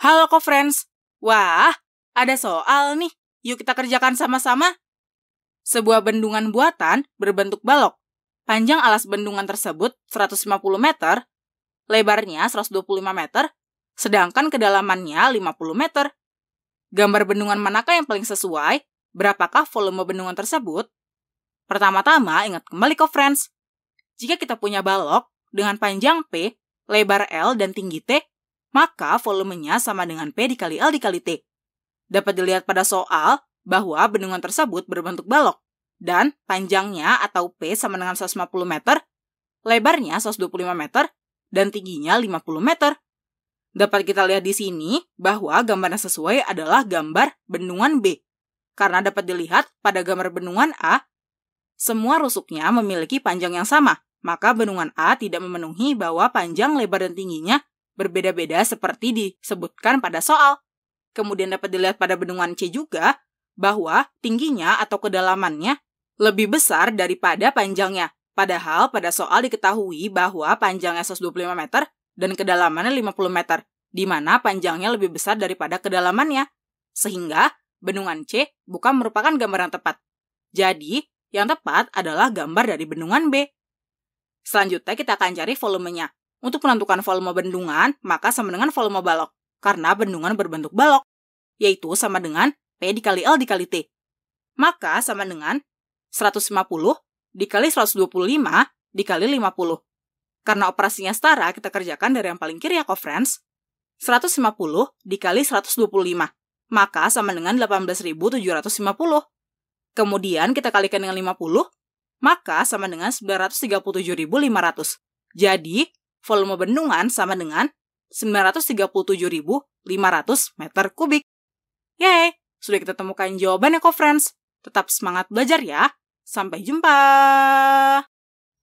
Halo kok friends. Wah, ada soal nih. Yuk kita kerjakan sama-sama. Sebuah bendungan buatan berbentuk balok. Panjang alas bendungan tersebut 150 meter, lebarnya 125 meter, sedangkan kedalamannya 50 meter. Gambar bendungan manakah yang paling sesuai? Berapakah volume bendungan tersebut? Pertama-tama, ingat kembali ke friends. Jika kita punya balok dengan panjang P, lebar L, dan tinggi T, maka volumenya sama dengan P dikali L dikali T. Dapat dilihat pada soal bahwa bendungan tersebut berbentuk balok, dan panjangnya atau P sama dengan 150 meter, lebarnya 125 meter, dan tingginya 50 meter. Dapat kita lihat di sini bahwa gambar yang sesuai adalah gambar bendungan B. Karena dapat dilihat pada gambar bendungan A, semua rusuknya memiliki panjang yang sama, maka bendungan A tidak memenuhi bahwa panjang, lebar, dan tingginya berbeda-beda seperti disebutkan pada soal. Kemudian dapat dilihat pada bendungan C juga bahwa tingginya atau kedalamannya lebih besar daripada panjangnya. Padahal pada soal diketahui bahwa panjangnya 125 meter dan kedalamannya 50 meter, di mana panjangnya lebih besar daripada kedalamannya. Sehingga bendungan C bukan merupakan gambar yang tepat. Jadi, yang tepat adalah gambar dari bendungan B. Selanjutnya kita akan cari volumenya. Untuk menentukan volume bendungan, maka sama dengan volume balok, karena bendungan berbentuk balok, yaitu sama dengan P dikali L dikali T. Maka sama dengan 150 dikali 125 dikali 50. Karena operasinya setara, kita kerjakan dari yang paling kiri ya, friends. 150 dikali 125, maka sama dengan 18.750. Kemudian kita kalikan dengan 50, maka sama dengan 937.500. Jadi, volume bendungan sama dengan 937.500 meter kubik. Yeay, sudah kita temukan jawabannya kok friends. Tetap semangat belajar ya. Sampai jumpa!